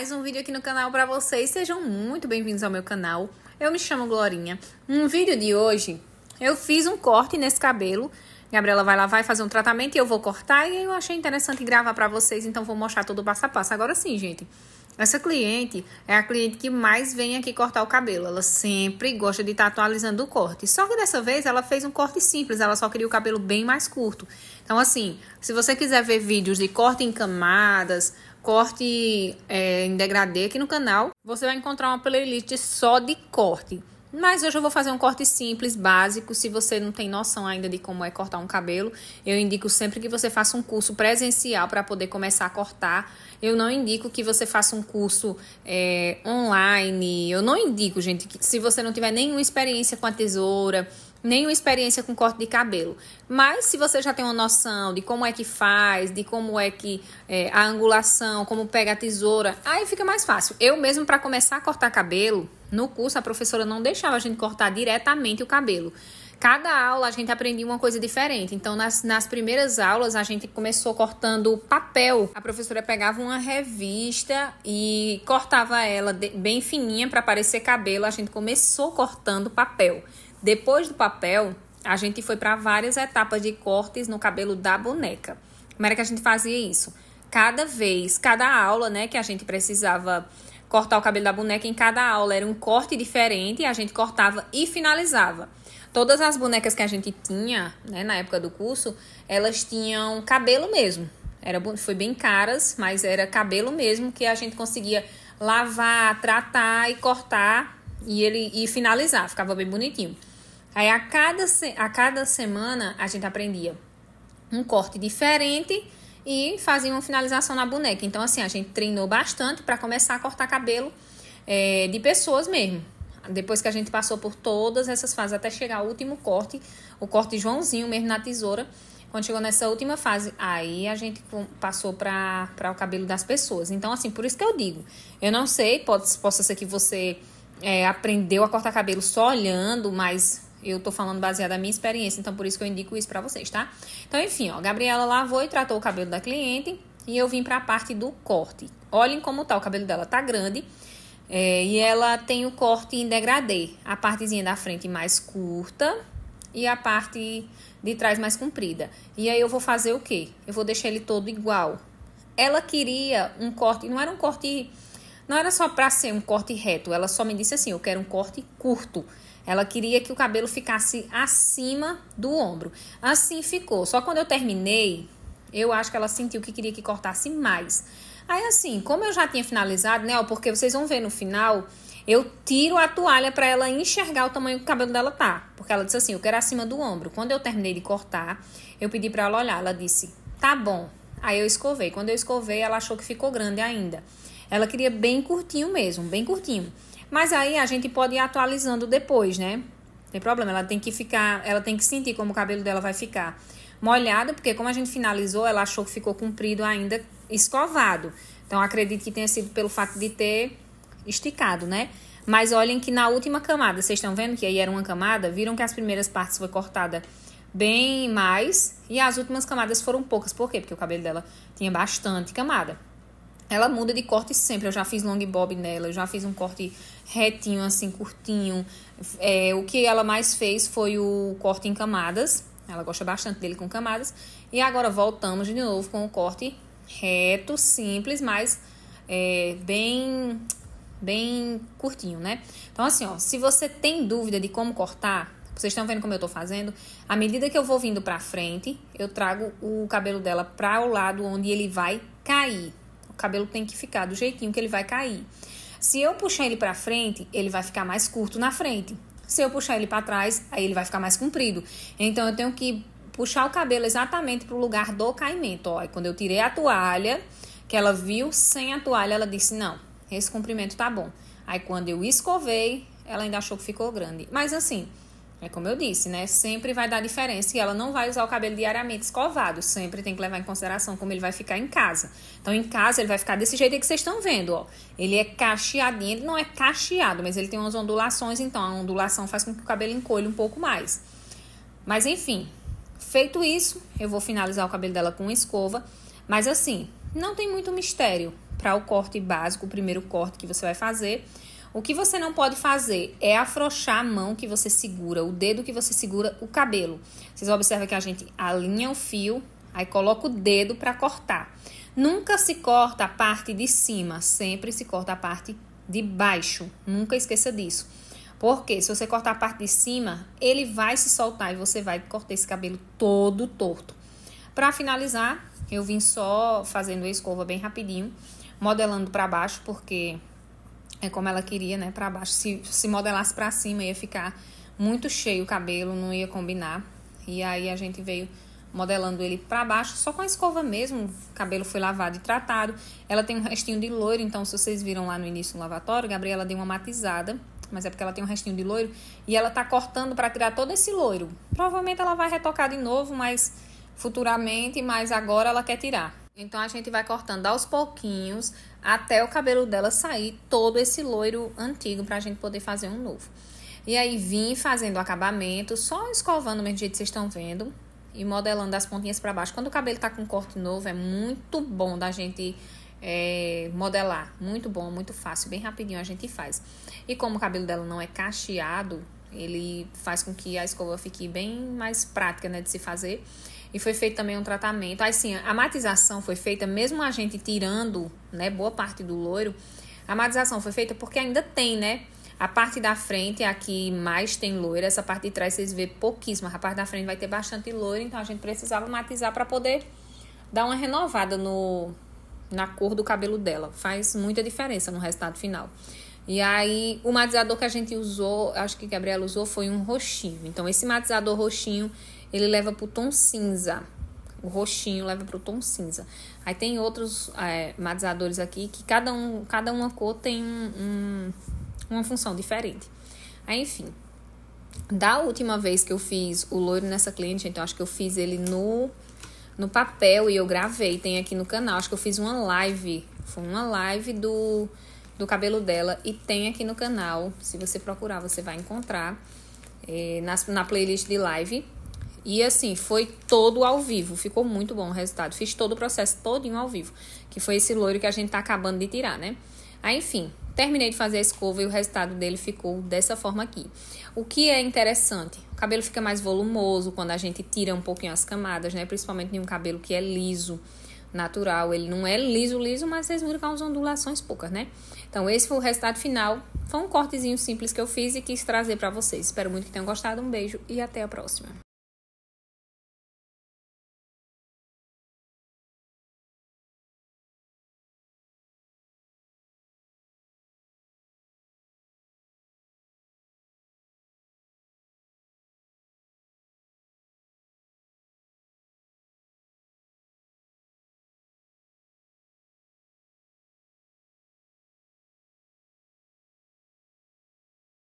mais um vídeo aqui no canal para vocês. Sejam muito bem-vindos ao meu canal. Eu me chamo Glorinha. No vídeo de hoje, eu fiz um corte nesse cabelo. Gabriela vai lá, vai fazer um tratamento e eu vou cortar. E eu achei interessante gravar para vocês, então vou mostrar todo o passo a passo. Agora sim, gente. Essa cliente é a cliente que mais vem aqui cortar o cabelo. Ela sempre gosta de estar atualizando o corte. Só que dessa vez ela fez um corte simples, ela só queria o cabelo bem mais curto. Então, assim, se você quiser ver vídeos de corte em camadas, corte é, em degradê aqui no canal, você vai encontrar uma playlist só de corte. Mas hoje eu vou fazer um corte simples, básico. Se você não tem noção ainda de como é cortar um cabelo, eu indico sempre que você faça um curso presencial para poder começar a cortar. Eu não indico que você faça um curso é, online. Eu não indico, gente, que se você não tiver nenhuma experiência com a tesoura, nenhuma experiência com corte de cabelo. Mas se você já tem uma noção de como é que faz, de como é que é, a angulação, como pega a tesoura, aí fica mais fácil. Eu mesmo, para começar a cortar cabelo, no curso a professora não deixava a gente cortar diretamente o cabelo. Cada aula a gente aprendia uma coisa diferente. Então, nas, nas primeiras aulas, a gente começou cortando papel. A professora pegava uma revista e cortava ela de, bem fininha para parecer cabelo. A gente começou cortando papel. Depois do papel, a gente foi para várias etapas de cortes no cabelo da boneca. Como era que a gente fazia isso? Cada vez, cada aula, né, que a gente precisava cortar o cabelo da boneca, em cada aula era um corte diferente, e a gente cortava e finalizava. Todas as bonecas que a gente tinha, né, na época do curso, elas tinham cabelo mesmo. Era foi bem caras, mas era cabelo mesmo que a gente conseguia lavar, tratar e cortar e ele e finalizar, ficava bem bonitinho. Aí a cada, a cada semana a gente aprendia um corte diferente e fazia uma finalização na boneca. Então, assim, a gente treinou bastante para começar a cortar cabelo é, de pessoas mesmo. Depois que a gente passou por todas essas fases até chegar ao último corte, o corte Joãozinho mesmo na tesoura. Quando chegou nessa última fase, aí a gente passou para o cabelo das pessoas. Então, assim, por isso que eu digo. Eu não sei, pode, possa ser que você é, aprendeu a cortar cabelo só olhando, mas eu tô falando baseado na minha experiência, então por isso que eu indico isso para vocês, tá? Então, enfim, ó, Gabriela lavou e tratou o cabelo da cliente e eu vim para a parte do corte. Olhem como tá, o cabelo dela tá grande. É, e ela tem o corte em degradê, a partezinha da frente mais curta e a parte de trás mais comprida. E aí eu vou fazer o quê? Eu vou deixar ele todo igual. Ela queria um corte, não era um corte não era só para ser um corte reto, ela só me disse assim: eu quero um corte curto. Ela queria que o cabelo ficasse acima do ombro. Assim ficou. Só quando eu terminei, eu acho que ela sentiu que queria que cortasse mais. Aí assim, como eu já tinha finalizado, né, ó, porque vocês vão ver no final, eu tiro a toalha para ela enxergar o tamanho que o cabelo dela tá, porque ela disse assim, eu quero acima do ombro. Quando eu terminei de cortar, eu pedi para ela olhar, ela disse: "Tá bom". Aí eu escovei. Quando eu escovei, ela achou que ficou grande ainda. Ela queria bem curtinho mesmo, bem curtinho. Mas aí a gente pode ir atualizando depois, né? Tem problema, ela tem que ficar, ela tem que sentir como o cabelo dela vai ficar molhado, porque como a gente finalizou, ela achou que ficou comprido ainda escovado. Então acredito que tenha sido pelo fato de ter esticado, né? Mas olhem que na última camada, vocês estão vendo que aí era uma camada, viram que as primeiras partes foi cortada bem mais e as últimas camadas foram poucas. Por quê? Porque o cabelo dela tinha bastante camada. Ela muda de corte sempre. Eu já fiz long bob nela, eu já fiz um corte retinho, assim, curtinho. É, o que ela mais fez foi o corte em camadas. Ela gosta bastante dele com camadas. E agora voltamos de novo com o corte reto, simples, mas é, bem, bem curtinho, né? Então, assim, ó, se você tem dúvida de como cortar, vocês estão vendo como eu tô fazendo? À medida que eu vou vindo pra frente, eu trago o cabelo dela pra o lado onde ele vai cair, cabelo tem que ficar do jeitinho que ele vai cair. Se eu puxar ele para frente, ele vai ficar mais curto na frente. Se eu puxar ele para trás, aí ele vai ficar mais comprido. Então eu tenho que puxar o cabelo exatamente para o lugar do caimento. Ó, e quando eu tirei a toalha, que ela viu sem a toalha, ela disse: Não, esse comprimento tá bom. Aí quando eu escovei, ela ainda achou que ficou grande. Mas assim, é como eu disse, né? Sempre vai dar diferença e ela não vai usar o cabelo diariamente escovado. Sempre tem que levar em consideração como ele vai ficar em casa. Então, em casa, ele vai ficar desse jeito que vocês estão vendo, ó. Ele é cacheadinho, ele não é cacheado, mas ele tem umas ondulações, então a ondulação faz com que o cabelo encolhe um pouco mais. Mas, enfim, feito isso, eu vou finalizar o cabelo dela com escova. Mas, assim, não tem muito mistério para o corte básico, o primeiro corte que você vai fazer. O que você não pode fazer é afrouxar a mão que você segura, o dedo que você segura o cabelo. Vocês observam que a gente alinha o fio, aí coloca o dedo para cortar. Nunca se corta a parte de cima, sempre se corta a parte de baixo. Nunca esqueça disso. Porque se você cortar a parte de cima, ele vai se soltar e você vai cortar esse cabelo todo torto. Para finalizar, eu vim só fazendo a escova bem rapidinho, modelando para baixo, porque é como ela queria, né, para baixo. Se, se modelasse para cima ia ficar muito cheio o cabelo, não ia combinar. E aí a gente veio modelando ele para baixo, só com a escova mesmo. O cabelo foi lavado e tratado. Ela tem um restinho de loiro, então se vocês viram lá no início no lavatório, Gabriela deu uma matizada, mas é porque ela tem um restinho de loiro e ela tá cortando para tirar todo esse loiro. Provavelmente ela vai retocar de novo, mas futuramente, mas agora ela quer tirar. Então a gente vai cortando aos pouquinhos até o cabelo dela sair todo esse loiro antigo para a gente poder fazer um novo. E aí vim fazendo o acabamento, só escovando mesmo do jeito que vocês estão vendo e modelando as pontinhas para baixo. Quando o cabelo tá com corte novo, é muito bom da gente é, modelar. Muito bom, muito fácil, bem rapidinho a gente faz. E como o cabelo dela não é cacheado, ele faz com que a escova fique bem mais prática né, de se fazer e foi feito também um tratamento. Assim, a matização foi feita, mesmo a gente tirando, né, boa parte do loiro, a matização foi feita porque ainda tem, né? A parte da frente aqui mais tem loira, essa parte de trás vocês vê pouquíssima, a parte da frente vai ter bastante loira, então a gente precisava matizar para poder dar uma renovada no na cor do cabelo dela. Faz muita diferença no resultado final. E aí, o matizador que a gente usou, acho que a Gabriela usou, foi um roxinho. Então, esse matizador roxinho, ele leva pro tom cinza. O roxinho leva pro tom cinza. Aí tem outros é, matizadores aqui que cada, um, cada uma cor tem um, um, uma função diferente. Aí, enfim. Da última vez que eu fiz o loiro nessa cliente, então acho que eu fiz ele no, no papel e eu gravei, tem aqui no canal. Acho que eu fiz uma live. Foi uma live do, do cabelo dela e tem aqui no canal. Se você procurar, você vai encontrar é, na, na playlist de live. E assim, foi todo ao vivo. Ficou muito bom o resultado. Fiz todo o processo todinho ao vivo. Que foi esse loiro que a gente tá acabando de tirar, né? Aí, enfim, terminei de fazer a escova e o resultado dele ficou dessa forma aqui. O que é interessante? O cabelo fica mais volumoso quando a gente tira um pouquinho as camadas, né? Principalmente em um cabelo que é liso, natural. Ele não é liso, liso, mas vocês viram que é umas ondulações poucas, né? Então, esse foi o resultado final. Foi um cortezinho simples que eu fiz e quis trazer para vocês. Espero muito que tenham gostado. Um beijo e até a próxima.